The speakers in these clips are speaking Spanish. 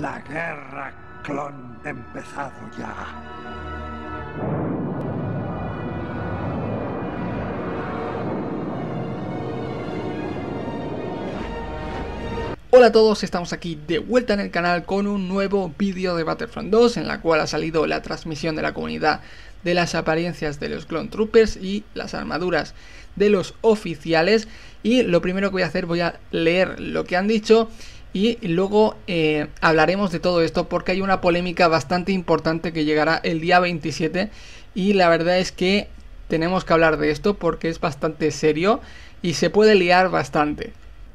La guerra clon empezado ya. Hola a todos, estamos aquí de vuelta en el canal con un nuevo vídeo de Battlefront 2 en la cual ha salido la transmisión de la comunidad de las apariencias de los clon Troopers y las armaduras de los oficiales y lo primero que voy a hacer voy a leer lo que han dicho y luego eh, hablaremos de todo esto porque hay una polémica bastante importante que llegará el día 27 y la verdad es que tenemos que hablar de esto porque es bastante serio y se puede liar bastante.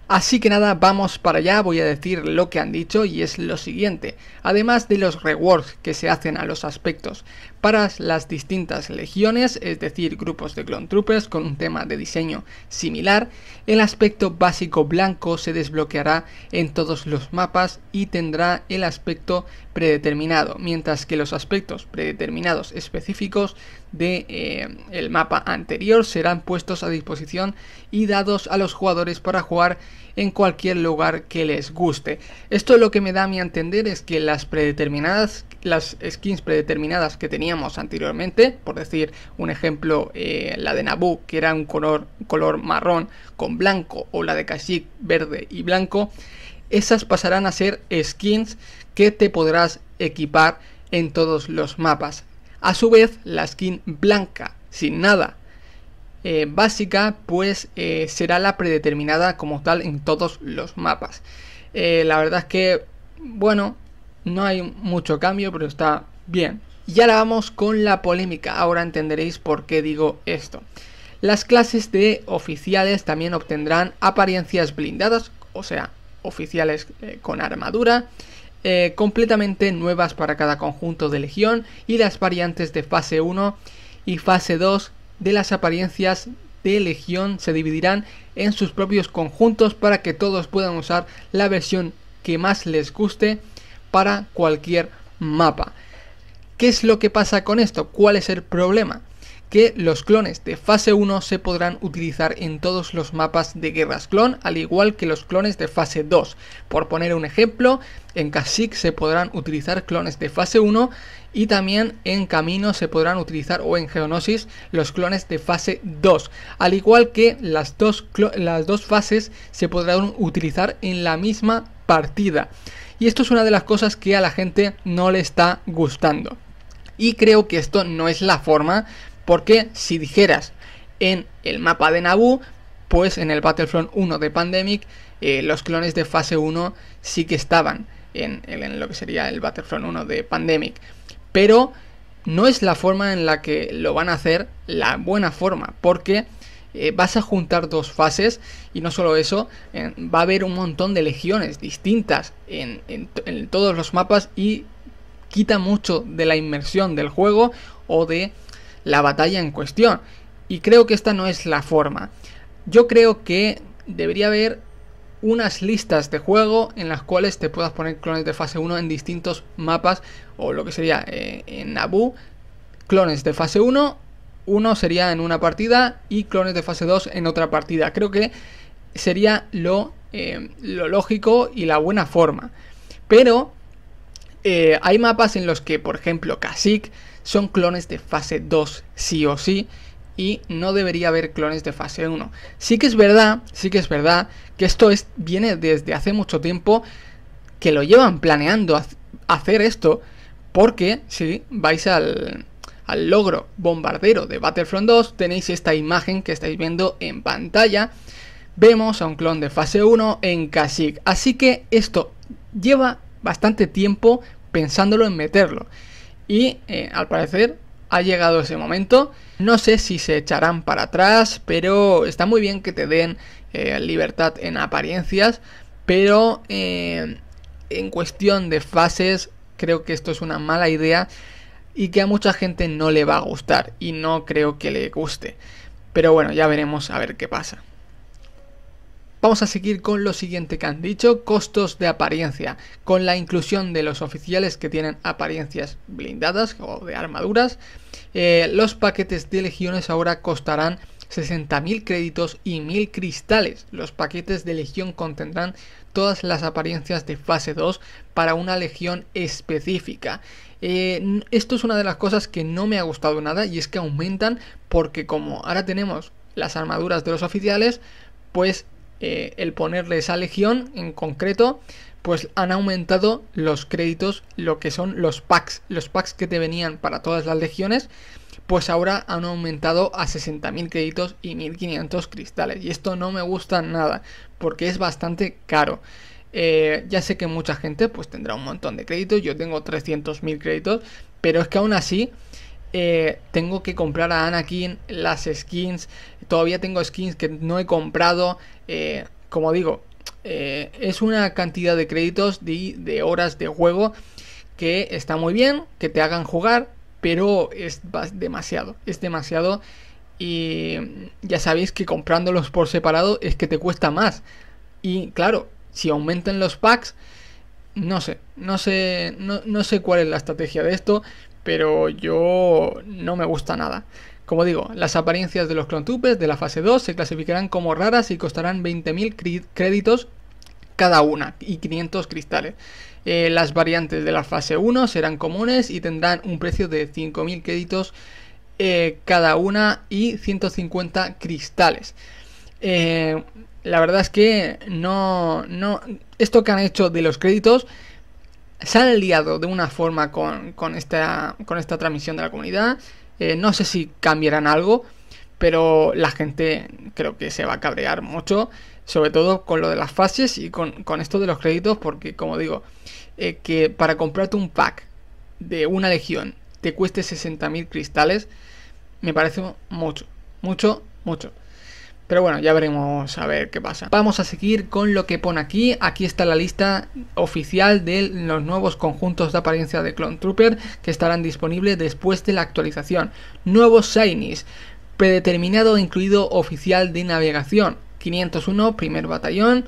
Así que nada, vamos para allá, voy a decir lo que han dicho y es lo siguiente. Además de los rewards que se hacen a los aspectos para las distintas legiones, es decir, grupos de clone troopers con un tema de diseño similar, el aspecto básico blanco se desbloqueará en todos los mapas y tendrá el aspecto predeterminado, mientras que los aspectos predeterminados específicos de eh, el mapa anterior serán puestos a disposición y dados a los jugadores para jugar en cualquier lugar que les guste. Esto lo que me da a mi entender es que las predeterminadas, las skins predeterminadas que teníamos anteriormente, por decir un ejemplo, eh, la de Naboo, que era un color, color marrón con blanco, o la de Kashyyyk verde y blanco, esas pasarán a ser skins que te podrás equipar en todos los mapas. A su vez, la skin blanca, sin nada, eh, básica pues eh, será la predeterminada como tal en todos los mapas. Eh, la verdad es que, bueno, no hay mucho cambio, pero está bien. Y ahora vamos con la polémica, ahora entenderéis por qué digo esto. Las clases de oficiales también obtendrán apariencias blindadas, o sea, oficiales con armadura, completamente nuevas para cada conjunto de legión y las variantes de fase 1 y fase 2 de las apariencias de Legión se dividirán en sus propios conjuntos para que todos puedan usar la versión que más les guste para cualquier mapa. ¿Qué es lo que pasa con esto? ¿Cuál es el problema? que los clones de fase 1 se podrán utilizar en todos los mapas de guerras clon, al igual que los clones de fase 2. Por poner un ejemplo, en Kashyyyk se podrán utilizar clones de fase 1 y también en Camino se podrán utilizar o en Geonosis los clones de fase 2, al igual que las dos, las dos fases se podrán utilizar en la misma partida. Y esto es una de las cosas que a la gente no le está gustando. Y creo que esto no es la forma porque si dijeras en el mapa de Naboo, pues en el Battlefront 1 de Pandemic, eh, los clones de fase 1 sí que estaban en, lo que sería el Battlefront 1 de Pandemic. Pero no es la forma en la que lo van a hacer la buena forma, porque eh, vas a juntar dos fases y no solo eso, va a haber un montón de legiones distintas en, todos los mapas y quita mucho de la inmersión del juego o de la batalla en cuestión. Y creo que esta no es la forma. Yo creo que debería haber unas listas de juego en las cuales te puedas poner clones de fase 1 en distintos mapas o lo que sería eh, en Naboo, clones de fase 1, uno sería en una partida y clones de fase 2 en otra partida. Creo que sería lo, eh, lo lógico y la buena forma. Pero eh, hay mapas en los que, por ejemplo, Kha'Zix son clones de fase 2 sí o sí y no debería haber clones de fase 1. Sí que es verdad, sí que es verdad que esto viene desde hace mucho tiempo que lo llevan planeando hacer esto porque si vais al, logro bombardero de Battlefront 2 tenéis esta imagen que estáis viendo en pantalla. Vemos a un clon de fase 1 en Kashyyyk. Así que esto lleva bastante tiempo pensándolo en meterlo y eh, al parecer ha llegado ese momento. No sé si se echarán para atrás, pero está muy bien que te den eh, libertad en apariencias, pero eh, en cuestión de fases creo que esto es una mala idea y que a mucha gente no le va a gustar y no creo que le guste. Pero bueno, ya veremos a ver qué pasa. Vamos a seguir con lo siguiente que han dicho, costos de apariencia, con la inclusión de los oficiales que tienen apariencias blindadas o de armaduras. Eh, los paquetes de legiones ahora costarán 60.000 créditos y 1.000 cristales. Los paquetes de legión contendrán todas las apariencias de fase 2 para una legión específica. Eh, esto es una de las cosas que no me ha gustado nada y es que aumentan porque como ahora tenemos las armaduras de los oficiales, pues eh, el ponerle esa legión en concreto, pues han aumentado los créditos, lo que son los packs, los packs que te venían para todas las legiones, pues ahora han aumentado a 60.000 créditos y 1.500 cristales. Y esto no me gusta nada, porque es bastante caro. Eh, ya sé que mucha gente pues tendrá un montón de créditos, yo tengo 300.000 créditos, pero es que aún así eh, tengo que comprar a Anakin las skins. Todavía tengo skins que no he comprado. Eh, como digo, eh, es una cantidad de créditos de, horas de juego que está muy bien, que te hagan jugar, pero es demasiado, es demasiado. Y ya sabéis que comprándolos por separado es que te cuesta más. Y claro, si aumentan los packs, no sé, no sé, no, no sé cuál es la estrategia de esto pero yo no me gusta nada. Como digo, las apariencias de los clontupes de la fase 2 se clasificarán como raras y costarán 20.000 créditos cada una y 500 cristales. Eh, las variantes de la fase 1 serán comunes y tendrán un precio de 5.000 créditos eh, cada una y 150 cristales. Eh, la verdad es que no, no, esto que han hecho de los créditos se han liado de una forma con, esta, con esta transmisión de la comunidad. Eh, no sé si cambiarán algo, pero la gente creo que se va a cabrear mucho, sobre todo con lo de las fases y con, esto de los créditos, porque como digo, eh, que para comprarte un pack de una legión te cueste 60.000 cristales, me parece mucho, mucho, mucho. Pero bueno, ya veremos a ver qué pasa. Vamos a seguir con lo que pone aquí. Aquí está la lista oficial de los nuevos conjuntos de apariencia de Clone Trooper que estarán disponibles después de la actualización. Nuevos Shinies, predeterminado e incluido oficial de navegación. 501, primer batallón,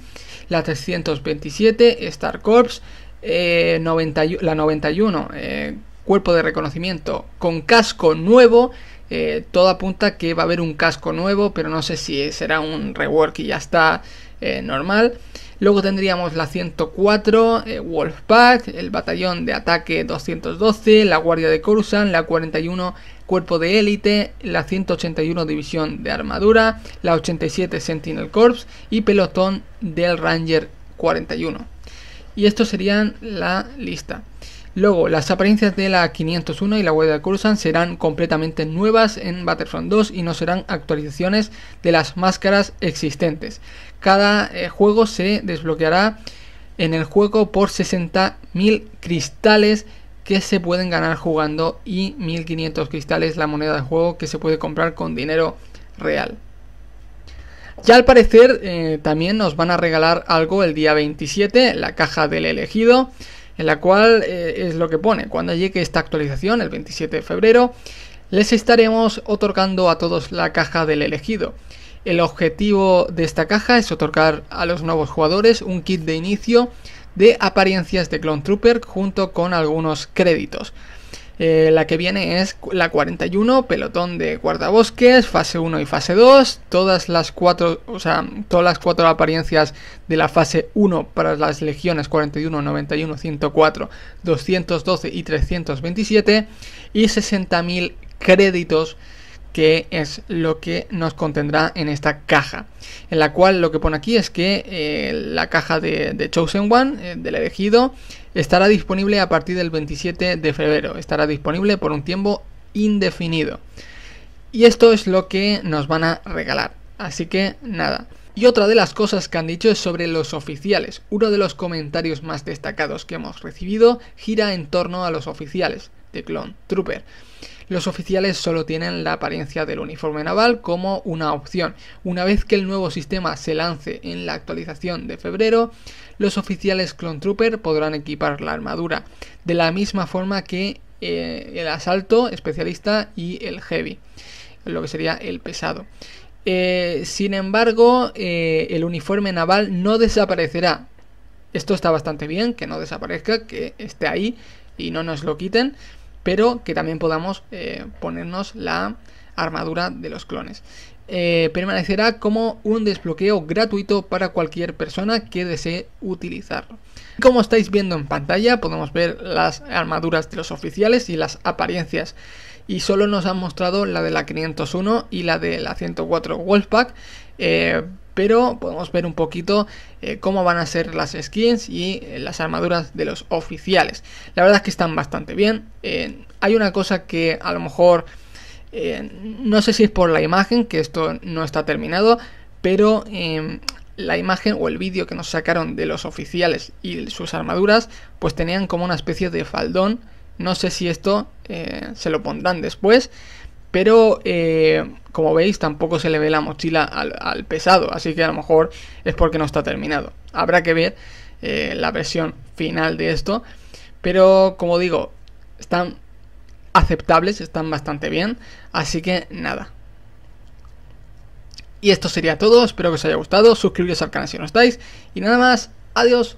la 327, Star Corps, eh, la 91, eh, cuerpo de reconocimiento con casco nuevo eh, todo apunta que va a haber un casco nuevo, pero no sé si será un rework y ya está eh, normal. Luego tendríamos la 104, eh, Wolfpack, el batallón de ataque 212, la guardia de Coruscant, la 41, cuerpo de élite, la 181, división de armadura, la 87, Sentinel Corps y pelotón del Ranger 41. Y estos serían la lista. Luego, las apariencias de la 501 y la de Coruscant serán completamente nuevas en Battlefront 2 y no serán actualizaciones de las máscaras existentes. Cada eh, juego se desbloqueará en el juego por 60.000 cristales que se pueden ganar jugando y 1.500 cristales la moneda de juego que se puede comprar con dinero real. Ya al parecer eh, también nos van a regalar algo el día 27, la caja del elegido en la cual eh, es lo que pone, cuando llegue esta actualización, el 27 de febrero, les estaremos otorgando a todos la caja del elegido. El objetivo de esta caja es otorgar a los nuevos jugadores un kit de inicio de apariencias de Clone Trooper junto con algunos créditos. Eh, la que viene es la 41, pelotón de guardabosques, fase 1 y fase 2. Todas las cuatro, todas las cuatro apariencias de la fase 1 para las legiones 41, 91, 104, 212 y 327. Y 60.000 créditos que es lo que nos contendrá en esta caja. En la cual lo que pone aquí es que eh, la caja de, Chosen One, eh, del elegido, estará disponible a partir del 27 de febrero. Estará disponible por un tiempo indefinido. Y esto es lo que nos van a regalar. Así que nada. Y otra de las cosas que han dicho es sobre los oficiales. Uno de los comentarios más destacados que hemos recibido gira en torno a los oficiales de Clone Trooper los oficiales solo tienen la apariencia del uniforme naval como una opción. Una vez que el nuevo sistema se lance en la actualización de febrero, los oficiales Clone Trooper podrán equipar la armadura, de la misma forma que eh, el asalto especialista y el heavy, lo que sería el pesado. Eh, sin embargo, eh, el uniforme naval no desaparecerá. Esto está bastante bien, que no desaparezca, que esté ahí y no nos lo quiten, pero que también podamos eh, ponernos la armadura de los clones. Eh, permanecerá como un desbloqueo gratuito para cualquier persona que desee utilizarlo. Como estáis viendo en pantalla, podemos ver las armaduras de los oficiales y las apariencias. Y solo nos han mostrado la de la 501 y la de la 104 Wolfpack. Eh, pero podemos ver un poquito eh, cómo van a ser las skins y eh, las armaduras de los oficiales. La verdad es que están bastante bien. Eh, hay una cosa que a lo mejor, no sé si es por la imagen, que esto no está terminado, pero em, la imagen o el vídeo que nos sacaron de los oficiales y sus armaduras, pues tenían como una especie de faldón. No sé si esto se lo pondrán después. Pero eh, como veis tampoco se le ve la mochila al, pesado, así que a lo mejor es porque no está terminado. Habrá que ver eh, la versión final de esto, pero como digo, están aceptables, están bastante bien, así que nada. Y esto sería todo, espero que os haya gustado, suscribiros al canal si no estáis, y nada más, adiós.